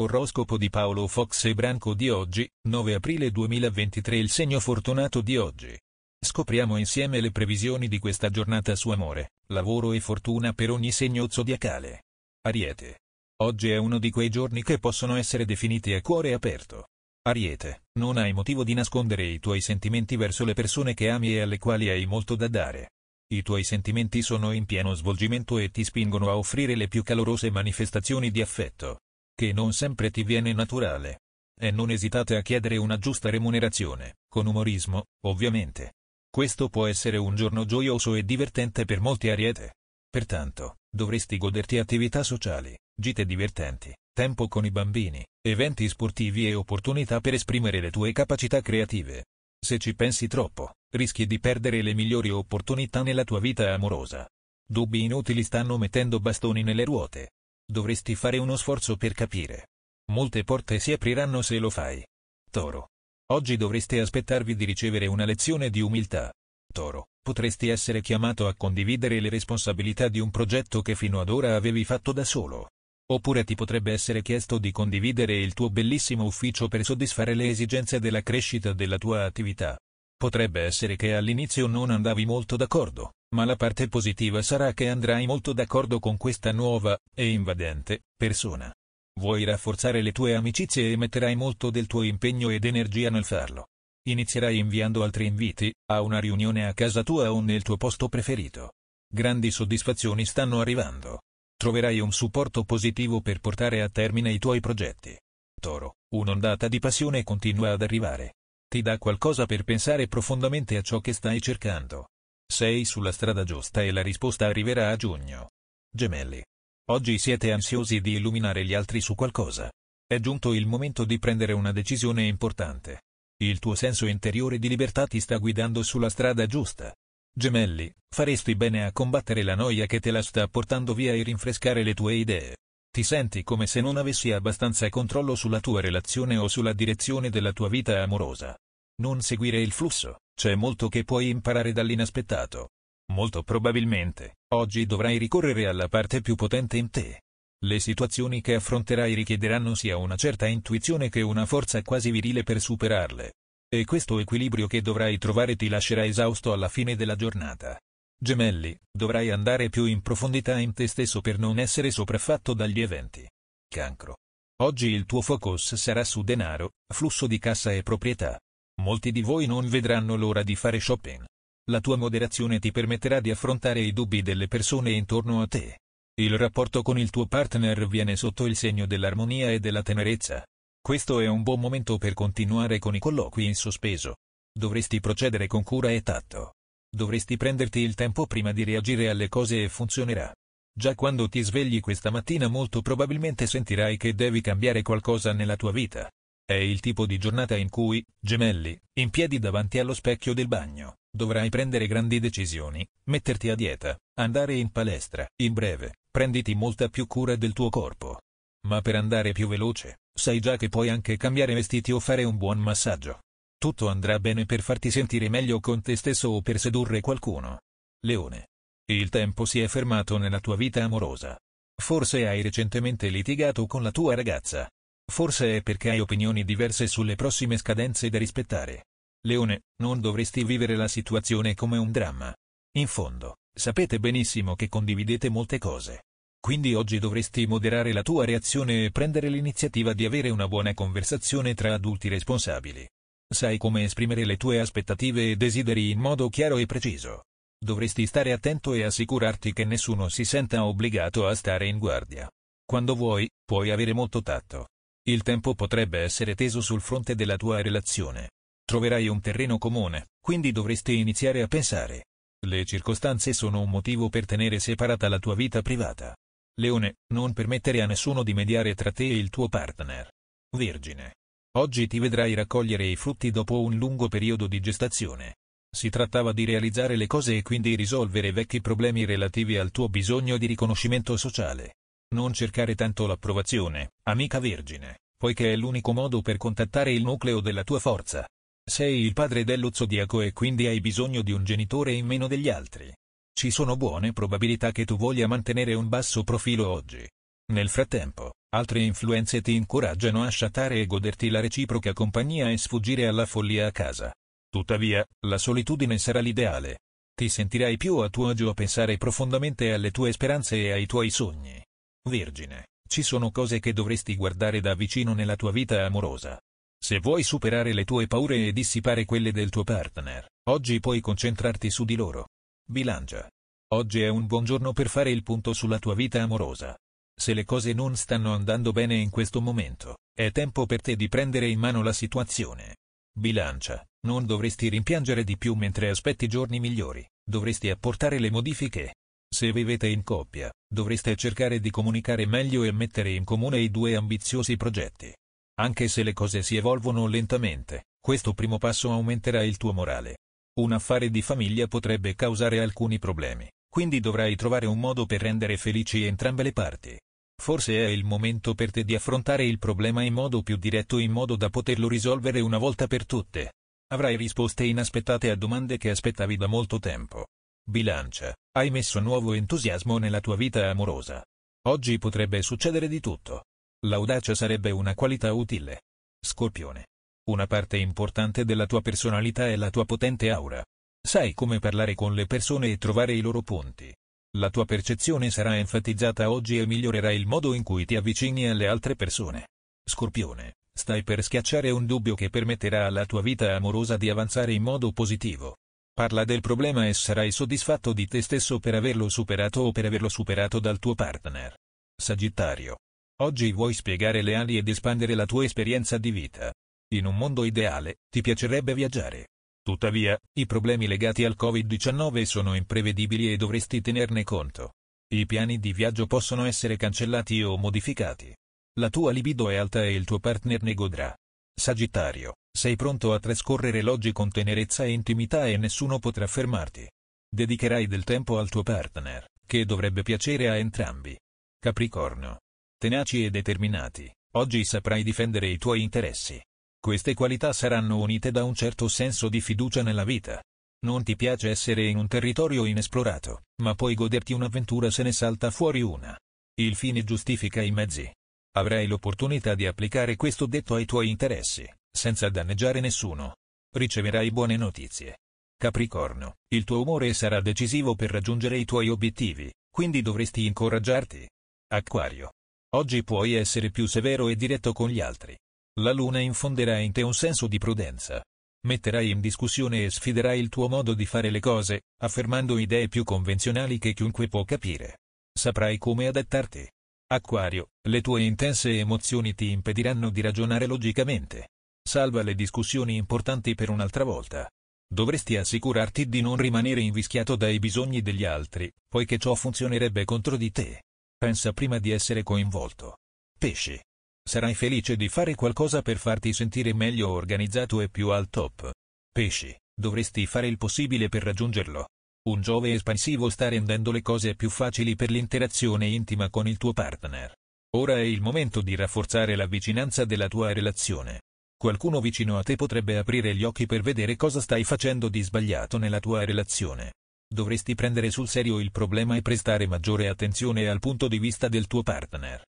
Oroscopo di Paolo Fox e Branco di oggi, 9 aprile 2023 Il segno fortunato di oggi. Scopriamo insieme le previsioni di questa giornata su amore, lavoro e fortuna per ogni segno zodiacale. Ariete. Oggi è uno di quei giorni che possono essere definiti a cuore aperto. Ariete, non hai motivo di nascondere i tuoi sentimenti verso le persone che ami e alle quali hai molto da dare. I tuoi sentimenti sono in pieno svolgimento e ti spingono a offrire le più calorose manifestazioni di affetto che non sempre ti viene naturale. E non esitate a chiedere una giusta remunerazione, con umorismo, ovviamente. Questo può essere un giorno gioioso e divertente per molti ariete. Pertanto, dovresti goderti attività sociali, gite divertenti, tempo con i bambini, eventi sportivi e opportunità per esprimere le tue capacità creative. Se ci pensi troppo, rischi di perdere le migliori opportunità nella tua vita amorosa. Dubbi inutili stanno mettendo bastoni nelle ruote dovresti fare uno sforzo per capire. Molte porte si apriranno se lo fai. Toro. Oggi dovreste aspettarvi di ricevere una lezione di umiltà. Toro, potresti essere chiamato a condividere le responsabilità di un progetto che fino ad ora avevi fatto da solo. Oppure ti potrebbe essere chiesto di condividere il tuo bellissimo ufficio per soddisfare le esigenze della crescita della tua attività. Potrebbe essere che all'inizio non andavi molto d'accordo, ma la parte positiva sarà che andrai molto d'accordo con questa nuova, e invadente, persona. Vuoi rafforzare le tue amicizie e metterai molto del tuo impegno ed energia nel farlo. Inizierai inviando altri inviti, a una riunione a casa tua o nel tuo posto preferito. Grandi soddisfazioni stanno arrivando. Troverai un supporto positivo per portare a termine i tuoi progetti. Toro, un'ondata di passione continua ad arrivare. Ti dà qualcosa per pensare profondamente a ciò che stai cercando. Sei sulla strada giusta e la risposta arriverà a giugno. Gemelli. Oggi siete ansiosi di illuminare gli altri su qualcosa. È giunto il momento di prendere una decisione importante. Il tuo senso interiore di libertà ti sta guidando sulla strada giusta. Gemelli, faresti bene a combattere la noia che te la sta portando via e rinfrescare le tue idee. Ti senti come se non avessi abbastanza controllo sulla tua relazione o sulla direzione della tua vita amorosa. Non seguire il flusso. C'è molto che puoi imparare dall'inaspettato. Molto probabilmente, oggi dovrai ricorrere alla parte più potente in te. Le situazioni che affronterai richiederanno sia una certa intuizione che una forza quasi virile per superarle. E questo equilibrio che dovrai trovare ti lascerà esausto alla fine della giornata. Gemelli, dovrai andare più in profondità in te stesso per non essere sopraffatto dagli eventi. Cancro. Oggi il tuo focus sarà su denaro, flusso di cassa e proprietà molti di voi non vedranno l'ora di fare shopping. La tua moderazione ti permetterà di affrontare i dubbi delle persone intorno a te. Il rapporto con il tuo partner viene sotto il segno dell'armonia e della tenerezza. Questo è un buon momento per continuare con i colloqui in sospeso. Dovresti procedere con cura e tatto. Dovresti prenderti il tempo prima di reagire alle cose e funzionerà. Già quando ti svegli questa mattina molto probabilmente sentirai che devi cambiare qualcosa nella tua vita. È il tipo di giornata in cui, gemelli, in piedi davanti allo specchio del bagno, dovrai prendere grandi decisioni, metterti a dieta, andare in palestra, in breve, prenditi molta più cura del tuo corpo. Ma per andare più veloce, sai già che puoi anche cambiare vestiti o fare un buon massaggio. Tutto andrà bene per farti sentire meglio con te stesso o per sedurre qualcuno. Leone. Il tempo si è fermato nella tua vita amorosa. Forse hai recentemente litigato con la tua ragazza, Forse è perché hai opinioni diverse sulle prossime scadenze da rispettare. Leone, non dovresti vivere la situazione come un dramma. In fondo, sapete benissimo che condividete molte cose. Quindi oggi dovresti moderare la tua reazione e prendere l'iniziativa di avere una buona conversazione tra adulti responsabili. Sai come esprimere le tue aspettative e desideri in modo chiaro e preciso. Dovresti stare attento e assicurarti che nessuno si senta obbligato a stare in guardia. Quando vuoi, puoi avere molto tatto. Il tempo potrebbe essere teso sul fronte della tua relazione. Troverai un terreno comune, quindi dovresti iniziare a pensare. Le circostanze sono un motivo per tenere separata la tua vita privata. Leone, non permettere a nessuno di mediare tra te e il tuo partner. Vergine. Oggi ti vedrai raccogliere i frutti dopo un lungo periodo di gestazione. Si trattava di realizzare le cose e quindi risolvere vecchi problemi relativi al tuo bisogno di riconoscimento sociale. Non cercare tanto l'approvazione, amica vergine, poiché è l'unico modo per contattare il nucleo della tua forza. Sei il padre dello zodiaco e quindi hai bisogno di un genitore in meno degli altri. Ci sono buone probabilità che tu voglia mantenere un basso profilo oggi. Nel frattempo, altre influenze ti incoraggiano a sciatare e goderti la reciproca compagnia e sfuggire alla follia a casa. Tuttavia, la solitudine sarà l'ideale. Ti sentirai più a tuo agio a pensare profondamente alle tue speranze e ai tuoi sogni. Vergine, ci sono cose che dovresti guardare da vicino nella tua vita amorosa. Se vuoi superare le tue paure e dissipare quelle del tuo partner, oggi puoi concentrarti su di loro. Bilancia. Oggi è un buon giorno per fare il punto sulla tua vita amorosa. Se le cose non stanno andando bene in questo momento, è tempo per te di prendere in mano la situazione. Bilancia, non dovresti rimpiangere di più mentre aspetti giorni migliori, dovresti apportare le modifiche. Se vivete in coppia, Dovreste cercare di comunicare meglio e mettere in comune i due ambiziosi progetti. Anche se le cose si evolvono lentamente, questo primo passo aumenterà il tuo morale. Un affare di famiglia potrebbe causare alcuni problemi, quindi dovrai trovare un modo per rendere felici entrambe le parti. Forse è il momento per te di affrontare il problema in modo più diretto in modo da poterlo risolvere una volta per tutte. Avrai risposte inaspettate a domande che aspettavi da molto tempo. Bilancia, hai messo nuovo entusiasmo nella tua vita amorosa. Oggi potrebbe succedere di tutto. L'audacia sarebbe una qualità utile. Scorpione. Una parte importante della tua personalità è la tua potente aura. Sai come parlare con le persone e trovare i loro punti. La tua percezione sarà enfatizzata oggi e migliorerà il modo in cui ti avvicini alle altre persone. Scorpione, stai per schiacciare un dubbio che permetterà alla tua vita amorosa di avanzare in modo positivo. Parla del problema e sarai soddisfatto di te stesso per averlo superato o per averlo superato dal tuo partner. Sagittario. Oggi vuoi spiegare le ali ed espandere la tua esperienza di vita. In un mondo ideale, ti piacerebbe viaggiare. Tuttavia, i problemi legati al Covid-19 sono imprevedibili e dovresti tenerne conto. I piani di viaggio possono essere cancellati o modificati. La tua libido è alta e il tuo partner ne godrà. Sagittario. Sei pronto a trascorrere l'oggi con tenerezza e intimità e nessuno potrà fermarti. Dedicherai del tempo al tuo partner, che dovrebbe piacere a entrambi. Capricorno. Tenaci e determinati, oggi saprai difendere i tuoi interessi. Queste qualità saranno unite da un certo senso di fiducia nella vita. Non ti piace essere in un territorio inesplorato, ma puoi goderti un'avventura se ne salta fuori una. Il fine giustifica i mezzi. Avrai l'opportunità di applicare questo detto ai tuoi interessi senza danneggiare nessuno. Riceverai buone notizie. Capricorno, il tuo umore sarà decisivo per raggiungere i tuoi obiettivi, quindi dovresti incoraggiarti. Acquario. Oggi puoi essere più severo e diretto con gli altri. La luna infonderà in te un senso di prudenza. Metterai in discussione e sfiderai il tuo modo di fare le cose, affermando idee più convenzionali che chiunque può capire. Saprai come adattarti. Acquario, le tue intense emozioni ti impediranno di ragionare logicamente. Salva le discussioni importanti per un'altra volta. Dovresti assicurarti di non rimanere invischiato dai bisogni degli altri, poiché ciò funzionerebbe contro di te. Pensa prima di essere coinvolto. Pesci. Sarai felice di fare qualcosa per farti sentire meglio organizzato e più al top. Pesci. Dovresti fare il possibile per raggiungerlo. Un giove espansivo sta rendendo le cose più facili per l'interazione intima con il tuo partner. Ora è il momento di rafforzare la vicinanza della tua relazione qualcuno vicino a te potrebbe aprire gli occhi per vedere cosa stai facendo di sbagliato nella tua relazione. Dovresti prendere sul serio il problema e prestare maggiore attenzione al punto di vista del tuo partner.